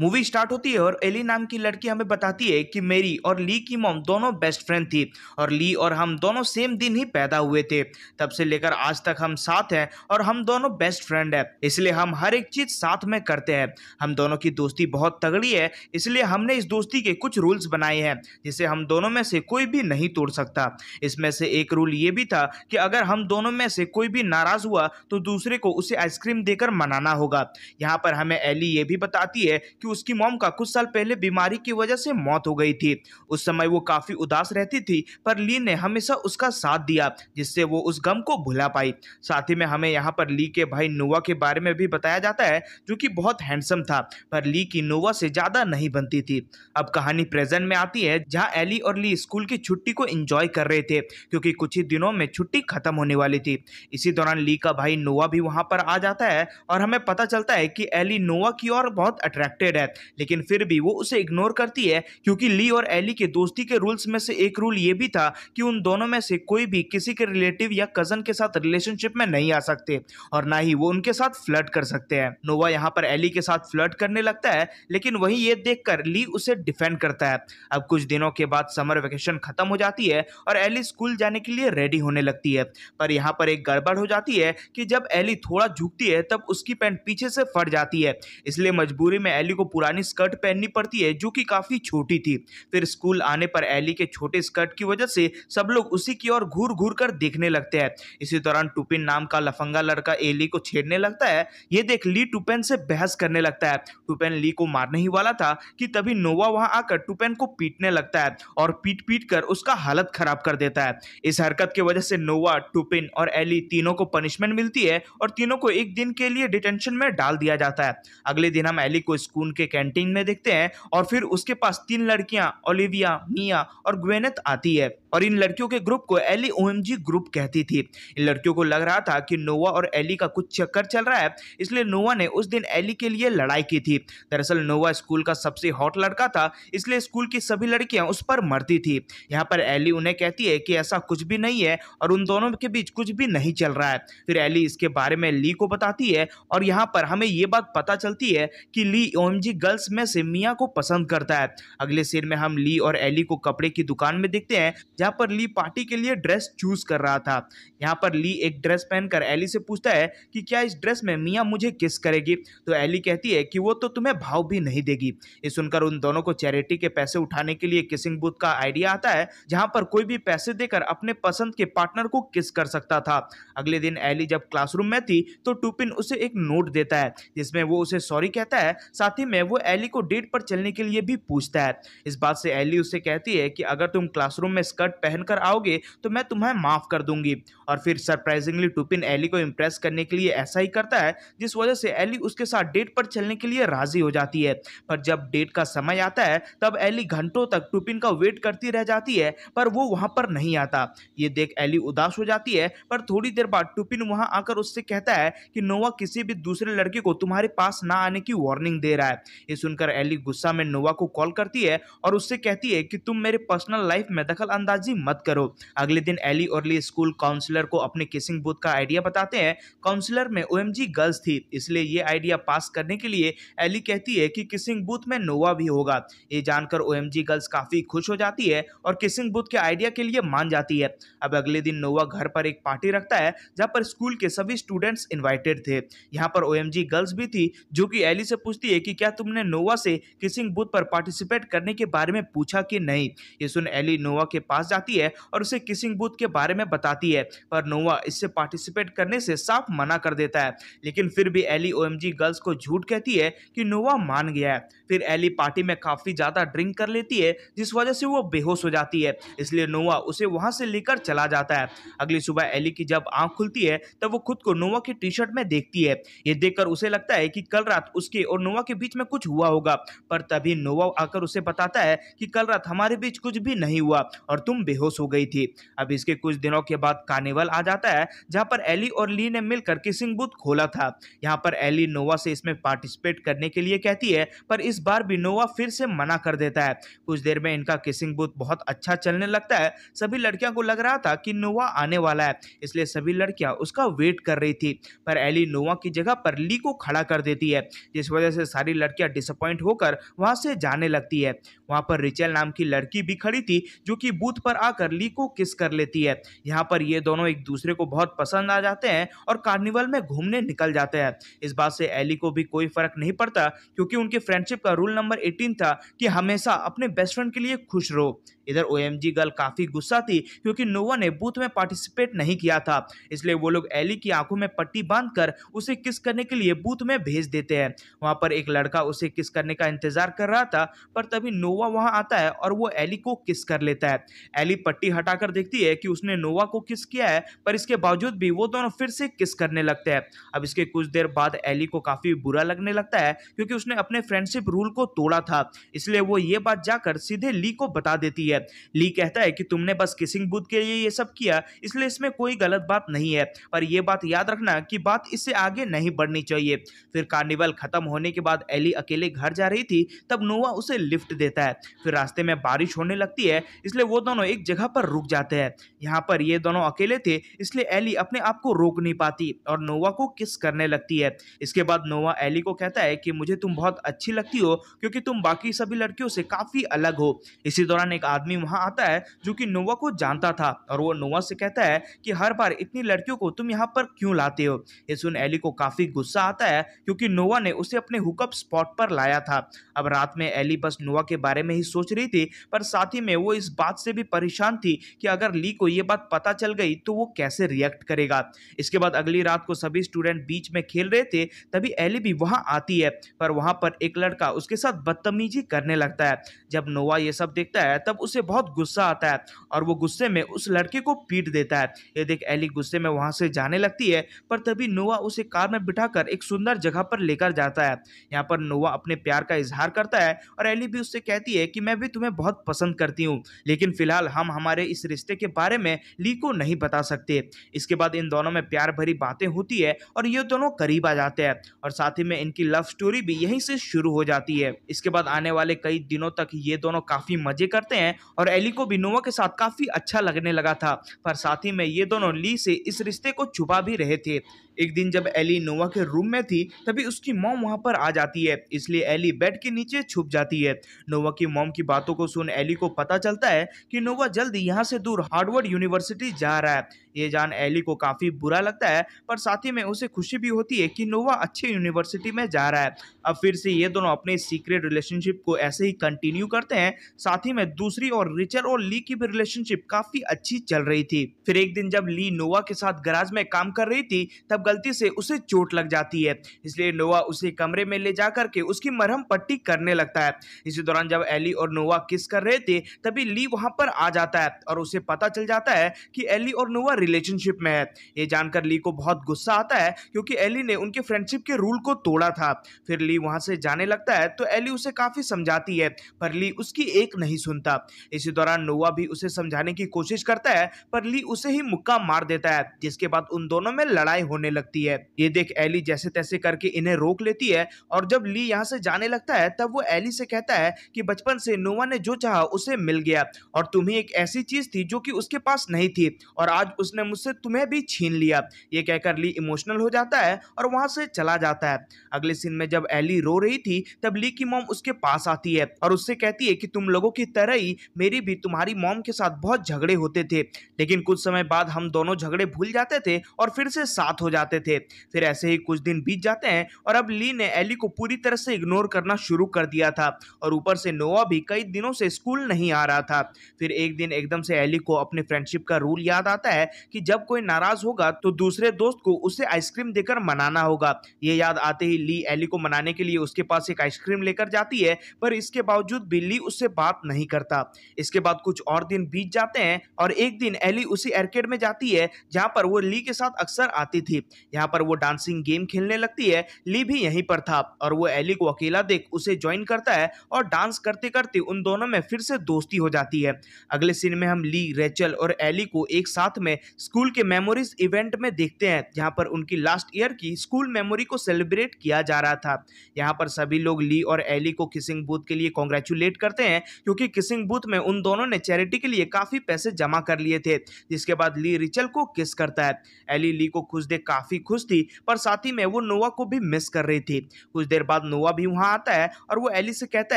movie start होती है और एली नाम की लड़की हमें बताती है कि मेरी और ली की मोम दोनों बेस्ट फ्रेंड थी और ली और हम दोनों सेम दिन ही पैदा हुए थे तब से लेकर आज तक हम साथ हैं और हम दोनों बेस्ट फ्रेंड हैं इसलिए हम हर एक चीज़ साथ में करते हैं हम दोनों की दोस्ती बहुत तगड़ी है इसलिए हमने इस दोस्ती के कुछ रूल्स बनाए हैं जिसे हम दोनों में से कोई भी नहीं तोड़ सकता इसमें से एक रूल ये भी था कि अगर हम दोनों में से कोई भी नाराज़ हुआ तो दूसरे को उसे आइसक्रीम देकर मनाना होगा यहाँ पर हमें एली ये भी बताती है कि क्योंकि उसकी मॉम का कुछ साल पहले बीमारी की वजह से मौत हो गई थी उस समय वो काफ़ी उदास रहती थी पर ली ने हमेशा उसका साथ दिया जिससे वो उस गम को भुला पाई साथ ही में हमें यहाँ पर ली के भाई नोवा के बारे में भी बताया जाता है जो कि बहुत हैंडसम था पर ली की नोवा से ज़्यादा नहीं बनती थी अब कहानी प्रेजेंट में आती है जहाँ एली और ली स्कूल की छुट्टी को इंजॉय कर रहे थे क्योंकि कुछ ही दिनों में छुट्टी खत्म होने वाली थी इसी दौरान ली का भाई नोवा भी वहाँ पर आ जाता है और हमें पता चलता है कि एली नोवा की और बहुत अट्रैक्टेड रैथ लेकिन फिर भी वो उसे इग्नोर करती है क्योंकि ली और एली के दोस्ती के रूल्स में से एक रूल ये भी था कि उन दोनों में से कोई भी किसी के रिलेटिव या कजन के साथ रिलेशनशिप में नहीं आ सकते और ना ही वो उनके साथ फ्लर्ट कर सकते हैं नोवा यहाँ पर एली के साथ फ्लर्ट करने लगता है लेकिन वही ये देखकर ली उसे डिफेंड करता है अब कुछ दिनों के बाद समर वेकेशन खत्म हो जाती है और एली स्कूल जाने के लिए रेडी होने लगती है पर यहाँ पर एक गड़बड़ हो जाती है कि जब एली थोड़ा झुकती है तब उसकी पैंट पीछे से फट जाती है इसलिए मजबूरी में एली को पुरानी स्कर्ट पहननी पड़ती है जो कि काफ़ी छोटी थी फिर स्कूल आने पर एली के छोटे स्कर्ट की वजह से सब लोग उसी की ओर घूर घूर कर देखने लगते हैं इसी दौरान टुपिन नाम का लफंगा लड़का एली को छेड़ने लगता है ये देख ली टुपेन से बहस करने लगता है टुपेन ली को मारने ही वाला था कि तभी नोवा वहां आकर टुपेन को पीटने लगता है और पीट पीट कर उसका हालत खराब कर देता है इस हरकत की वजह से नोवा टुपिन और एली तीनों को पनिशमेंट मिलती है और तीनों को एक दिन के लिए डिटेंशन में डाल दिया जाता है अगले दिन हम एली को स्कूल उनके कैंटीन में देखते हैं और फिर उसके पास तीन लड़कियां ओलिविया मिया और ग्वेनेथ आती है और इन लड़कियों के ग्रुप को एली ओएमजी ग्रुप कहती थी इन लड़कियों को लग रहा था कि नोवा और एली का कुछ चक्कर चल रहा है इसलिए नोवा ने उस दिन एली के लिए लड़ाई की थी दरअसल नोवा स्कूल का सबसे हॉट लड़का था इसलिए स्कूल की सभी लड़कियां उस पर मरती थी यहाँ पर एली उन्हें कहती है कि ऐसा कुछ भी नहीं है और उन दोनों के बीच कुछ भी नहीं चल रहा है फिर एली इसके बारे में ली को बताती है और यहाँ पर हमें ये बात पता चलती है कि ली ओमजी कॉलेजी गर्ल्स में से मिया को पसंद करता है अगले सीन में हम ली और एली को कपड़े की दुकान में देखते हैं जहाँ पर ली पार्टी के लिए ड्रेस चूज कर रहा था यहाँ पर ली एक ड्रेस पहनकर एली से पूछता है कि क्या इस ड्रेस में मियाँ मुझे किस करेगी तो एली कहती है कि वो तो तुम्हें भाव भी नहीं देगी ये सुनकर उन दोनों को चैरिटी के पैसे उठाने के लिए किसिंग बूथ का आइडिया आता है जहाँ पर कोई भी पैसे देकर अपने पसंद के पार्टनर को किस कर सकता था अगले दिन एली जब क्लासरूम में थी तो टूपिन उसे एक नोट देता है जिसमें वो उसे सॉरी कहता है साथ ही में वो एली को डेट पर चलने के लिए भी पूछता है इस बात से एली उसे कहती है कि अगर तुम क्लासरूम में स्कर्ट पहनकर आओगे तो मैं तुम्हें माफ़ कर दूंगी और फिर सरप्राइजिंगली टूपिन एली को इम्प्रेस करने के लिए ऐसा ही करता है जिस वजह से एली उसके साथ डेट पर चलने के लिए राजी हो जाती है पर जब डेट का समय आता है तब एली घंटों तक टूपिन का वेट करती रह जाती है पर वो वहां पर नहीं आता ये देख एली उदास हो जाती है पर थोड़ी देर बाद टूपिन वहां आकर उससे कहता है कि नोवा किसी भी दूसरे लड़के को तुम्हारे पास ना आने की वार्निंग दे रहा है ये सुनकर एली गुस्सा में नोवा को कॉल करती है और उससे कहती है कि तुम मेरे पर्सनल लाइफ में दखल अंदाजी मत करो अगले दिन एली और ली स्कूल काउंसिलर को अपने किसिंग बूथ का आइडिया बताते हैं काउंसिलर में ओ गर्ल्स थी इसलिए ये आइडिया पास करने के लिए एली कहती है कि किसिंग बूथ में नोवा भी होगा ये जानकर ओ गर्ल्स काफ़ी खुश हो जाती है और किसिंग बूथ के आइडिया के लिए मान जाती है अब अगले दिन नोवा घर पर एक पार्टी रखता है जहाँ पर स्कूल के सभी स्टूडेंट्स इन्वाइटेड थे यहाँ पर ओ गर्ल्स भी थी जो कि एली से पूछती है कि क्या क्या तुमने नोवा से किसिंग बूथ पर पार्टिसिपेट करने के बारे में पूछा कि नहीं ये सुन एली नोवा के पास जाती है और उसे किसिंग बूथ के बारे में बताती है पर नोवा इससे पार्टिसिपेट करने से साफ मना कर देता है लेकिन फिर भी एली ओ गर्ल्स को झूठ कहती है कि नोवा मान गया है फिर एली पार्टी में काफ़ी ज़्यादा ड्रिंक कर लेती है जिस वजह से वो बेहोश हो जाती है इसलिए नोवा उसे वहाँ से लेकर चला जाता है अगली सुबह एली की जब आँख खुलती है तब वो खुद को नोवा की टी शर्ट में देखती है ये देखकर उसे लगता है कि कल रात उसके और नोवा के बीच में कुछ हुआ होगा पर तभी नोवा आकर उसे बताता है कि कल रात हमारे बीच कुछ भी नहीं हुआ और तुम बेहोश हो गई थी अब इसके कुछ दिनों के बाद कार्निवल आ जाता है जहाँ पर एली और ली ने मिलकर किसिंग बूथ खोला था यहाँ पर एली नोवा से इसमें पार्टिसिपेट करने के लिए कहती है पर इस बार भी नोवा फिर से मना कर देता है कुछ देर में इनका किसिंग बूथ बहुत अच्छा चलने लगता है सभी लड़कियों को लग रहा था कि नोवा आने वाला है इसलिए सभी लड़कियां उसका वेट कर रही थी पर एली नोवा की जगह पर ली को खड़ा कर देती है जिस वजह से सारी लड़कियां डिसअपॉइंट होकर वहां से जाने लगती है वहां पर रिचेल नाम की लड़की भी खड़ी थी जो कि बूथ पर आकर ली को किस कर लेती है यहाँ पर ये दोनों एक दूसरे को बहुत पसंद आ जाते हैं और कार्निवल में घूमने निकल जाते हैं इस बात से एली को भी कोई फर्क नहीं पड़ता क्योंकि उनकी फ्रेंडशिप का रूल नंबर एटीन था कि हमेशा अपने बेस्ट फ्रेंड के लिए खुश रहो इधर ओ गर्ल काफी गुस्सा थी क्योंकि नोवा ने बूथ में पार्टिसिपेट नहीं किया था इसलिए वो लोग एली की आंखों में पट्टी बांधकर उसे किस करने के लिए बूथ में भेज देते हैं वहां पर एक लड़का लड़का उसे किस करने का इंतजार कर रहा था पर तभी नोवा वहां आता है और वो एली को किस कर लेता है एली पट्टी हटाकर देखती है कि उसने नोवा को किस किया है पर इसके बावजूद भी वो दोनों फिर से किस करने लगते हैं अब इसके कुछ देर बाद एली को काफी बुरा लगने लगता है क्योंकि उसने अपने फ्रेंडशिप रूल को तोड़ा था इसलिए वो ये बात जाकर सीधे ली को बता देती है ली कहता है कि तुमने बस किसिंग बुद्ध के लिए ये सब किया इसलिए इसमें कोई गलत बात नहीं है पर यह बात याद रखना कि बात इससे आगे नहीं बढ़नी चाहिए फिर कार्निवल खत्म होने के बाद एली एली अकेले घर जा रही थी तब नोवा उसे लिफ्ट देता है फिर रास्ते में बारिश होने लगती है इसलिए वो दोनों एक जगह पर रुक जाते हैं यहाँ पर ये दोनों अकेले थे इसलिए एली अपने आप को रोक नहीं पाती और नोवा को किस करने लगती है इसके बाद नोवा एली को कहता है कि मुझे तुम बहुत अच्छी लगती हो क्योंकि तुम बाकी सभी लड़कियों से काफ़ी अलग हो इसी दौरान एक आदमी वहां आता है जो कि नोवा को जानता था और वो नोवा से कहता है कि हर बार इतनी लड़कियों को तुम यहाँ पर क्यों लाते हो ये सुन एली को काफ़ी गुस्सा आता है क्योंकि नोवा ने उसे अपने हुक्म स्पॉट पर लाया था अब रात में एली बस नोवा के बारे में ही सोच रही थी पर साथ ही में वो इस बात से भी परेशान थी कि अगर ली को ये बात पता चल गई तो वो कैसे रिएक्ट करेगा इसके बाद अगली रात को सभी स्टूडेंट बीच में खेल रहे थे तभी एली भी वहाँ आती है पर वहाँ पर एक लड़का उसके साथ बदतमीजी करने लगता है जब नोवा ये सब देखता है तब उसे बहुत गुस्सा आता है और वो गुस्से में उस लड़के को पीट देता है ये देख एली गुस्से में वहाँ से जाने लगती है पर तभी नोवा उसे कार में बिठाकर एक सुंदर जगह पर लेकर जाता है यहाँ पर पर नोवा अपने प्यार का इजहार करता है और एली भी उससे कहती है कि मैं भी तुम्हें बहुत पसंद करती हूँ लेकिन फिलहाल हम हमारे इस रिश्ते के बारे में ली को नहीं बता सकते इसके बाद इन दोनों में प्यार भरी बातें होती है और ये दोनों करीब आ जाते हैं और साथ ही में इनकी लव स्टोरी भी यहीं से शुरू हो जाती है इसके बाद आने वाले कई दिनों तक ये दोनों काफ़ी मजे करते हैं और एली को भी नोवा के साथ काफ़ी अच्छा लगने लगा था पर साथ ही में ये दोनों ली से इस रिश्ते को छुपा भी रहे थे एक दिन जब एली नोवा के रूम में थी तभी उसकी मोम वहां पर आ जाती है इसलिए एली बेड के नीचे छुप जाती है नोवा की मोम की बातों को सुन एली को पता चलता है कि नोवा जल्द यहाँ से दूर हार्डवर्ड यूनिवर्सिटी जा रहा है ये जान एली को काफ़ी बुरा लगता है पर साथ ही में उसे खुशी भी होती है कि नोवा अच्छे यूनिवर्सिटी में जा रहा है अब फिर से ये दोनों अपने सीक्रेट रिलेशनशिप को ऐसे ही कंटिन्यू करते हैं साथ ही में दूसरी और रिचर और ली की भी रिलेशनशिप काफ़ी अच्छी चल रही थी फिर एक दिन जब ली नोवा के साथ गराज में काम कर रही थी तब गलती से उसे चोट लग जाती है इसलिए नोवा उसे कमरे में ले जा करके उसकी मरहम पट्टी करने लगता है इसी दौरान जब एली और नोवा किस कर रहे थे तभी ली वहां पर आ जाता है और उसे पता चल जाता है कि एली और नोवा रिलेशनशिप में है ये जानकर ली को बहुत गुस्सा आता है क्योंकि एली ने उनके फ्रेंडशिप के रूल को तोड़ा था फिर ली वहाँ से जाने लगता है तो एली उसे काफ़ी समझाती है पर ली उसकी एक नहीं सुनता इसी दौरान नोवा भी उसे समझाने की कोशिश करता है पर ली उसे ही मुक्का मार देता है जिसके बाद उन दोनों में लड़ाई होने लगती है ये देख एली जैसे तैसे करके इन्हें रोक लेती है और जब ली यहाँ से जाने लगता है तब वो एली से कहता है कि बचपन से नोवा ने जो चाहा उसे मिल गया और तुम्हें एक ऐसी चीज थी जो कि उसके पास नहीं थी और आज उस उसने मुझसे तुम्हें भी छीन लिया ये कहकर ली इमोशनल हो जाता है और वहाँ से चला जाता है अगले सीन में जब एली रो रही थी तब ली की मोम उसके पास आती है और उससे कहती है कि तुम लोगों की तरह ही मेरी भी तुम्हारी मोम के साथ बहुत झगड़े होते थे लेकिन कुछ समय बाद हम दोनों झगड़े भूल जाते थे और फिर से साथ हो जाते थे फिर ऐसे ही कुछ दिन बीत जाते हैं और अब ली ने एली को पूरी तरह से इग्नोर करना शुरू कर दिया था और ऊपर से नोवा भी कई दिनों से स्कूल नहीं आ रहा था फिर एक दिन एकदम से एली को अपने फ्रेंडशिप का रूल याद आता है कि जब कोई नाराज होगा तो दूसरे दोस्त को उसे आइसक्रीम देकर मनाना होगा ये याद आते ही ली एली को मनाने के लिए उसके पास एक आइसक्रीम लेकर जाती है पर इसके बावजूद भी ली उससे बात नहीं करता इसके बाद कुछ और दिन बीत जाते हैं और एक दिन एली उसी एर्केड में जाती है जहाँ पर वो ली के साथ अक्सर आती थी यहाँ पर वो डांसिंग गेम खेलने लगती है ली भी यहीं पर था और वो एली को अकेला देख उसे ज्वाइन करता है और डांस करते करते उन दोनों में फिर से दोस्ती हो जाती है अगले सीन में हम ली रेचल और एली को एक साथ में स्कूल के मेमोरीज इवेंट में देखते हैं जहाँ पर उनकी लास्ट ईयर की स्कूल मेमोरी को सेलिब्रेट किया जा रहा था यहाँ पर सभी लोग ली और एली को किसिंग बूथ के लिए कॉन्ग्रेचुलेट करते हैं क्योंकि किसिंग बूथ में उन दोनों ने चैरिटी के लिए काफ़ी पैसे जमा कर लिए थे जिसके बाद ली रिचल को किस करता है एली ली को खुश देख काफ़ी खुश थी पर साथ ही में वो नोवा को भी मिस कर रही थी कुछ देर बाद नोवा भी वहाँ आता है और वो एली से कहता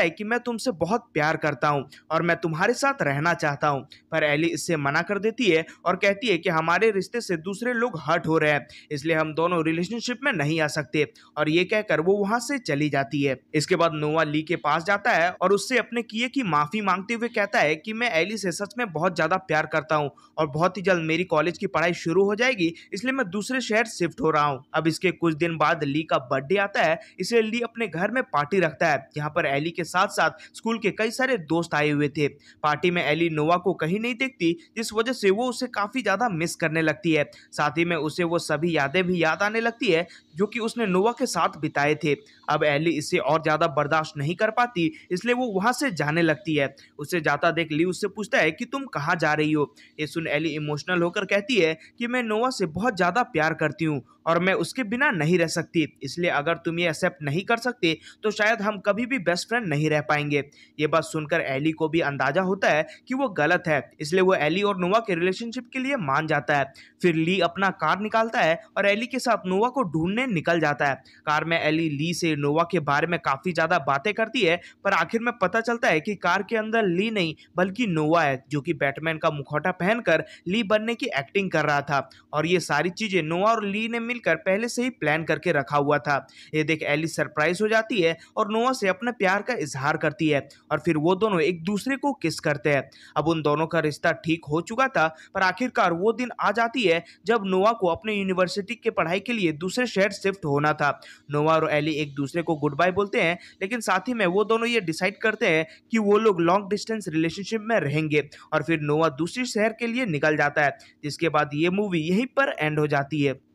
है कि मैं तुमसे बहुत प्यार करता हूँ और मैं तुम्हारे साथ रहना चाहता हूँ पर एली इससे मना कर देती है और कहती है कि हमारे रिश्ते से दूसरे लोग हर्ट हो रहे हैं इसलिए हम दोनों रिलेशनशिप में नहीं आ सकते और ये कहकर वो वहाँ से चली जाती है इसके बाद नोवा ली के पास जाता है और उससे अपने किए की माफी मांगते हुए कहता है की मैं एली से सच में बहुत ज्यादा प्यार करता हूँ और बहुत ही जल्द मेरी कॉलेज की पढ़ाई शुरू हो जाएगी इसलिए मैं दूसरे शहर शिफ्ट हो रहा हूँ अब इसके कुछ दिन बाद ली का बर्थडे आता है इसलिए ली अपने घर में पार्टी रखता है यहाँ पर एली के साथ साथ स्कूल के कई सारे दोस्त आए हुए थे पार्टी में एली नोवा को कहीं नहीं देखती जिस वजह से वो उसे काफी ज्यादा मिस करने लगती है साथ ही में उसे वो सभी यादें भी याद आने लगती है जो कि उसने नोवा के साथ बिताए थे अब एली इसे और ज़्यादा बर्दाश्त नहीं कर पाती इसलिए वो वहाँ से जाने लगती है उसे जाता देख ली उससे पूछता है कि तुम कहाँ जा रही हो ये सुन एली इमोशनल होकर कहती है कि मैं नोवा से बहुत ज़्यादा प्यार करती हूँ और मैं उसके बिना नहीं रह सकती इसलिए अगर तुम ये एक्सेप्ट नहीं कर सकते तो शायद हम कभी भी बेस्ट फ्रेंड नहीं रह पाएंगे ये बात सुनकर एली को भी अंदाजा होता है कि वो गलत है इसलिए वो एली और नोवा के रिलेशनशिप के लिए मान मान जाता है फिर ली अपना कार निकालता है और एली के साथ नोवा को ढूंढने निकल जाता है कार में एली ली से नोवा के बारे में काफ़ी ज़्यादा बातें करती है पर आखिर में पता चलता है कि कार के अंदर ली नहीं बल्कि नोवा है जो कि बैटमैन का मुखौटा पहनकर ली बनने की एक्टिंग कर रहा था और ये सारी चीज़ें नोवा और ली ने मिलकर पहले से ही प्लान करके रखा हुआ था ये देख एली सरप्राइज हो जाती है और नोवा से अपने प्यार का इजहार करती है और फिर वो दोनों एक दूसरे को किस करते हैं अब उन दोनों का रिश्ता ठीक हो चुका था पर आखिरकार वो दिन आ जाती है जब नोवा को अपने यूनिवर्सिटी के पढ़ाई के लिए दूसरे शहर शिफ्ट होना था नोवा और एली एक दूसरे को गुड बाय बोलते हैं लेकिन साथ ही में वो दोनों ये डिसाइड करते हैं कि वो लोग लॉन्ग डिस्टेंस रिलेशनशिप में रहेंगे और फिर नोवा दूसरे शहर के लिए निकल जाता है जिसके बाद ये मूवी यहीं पर एंड हो जाती है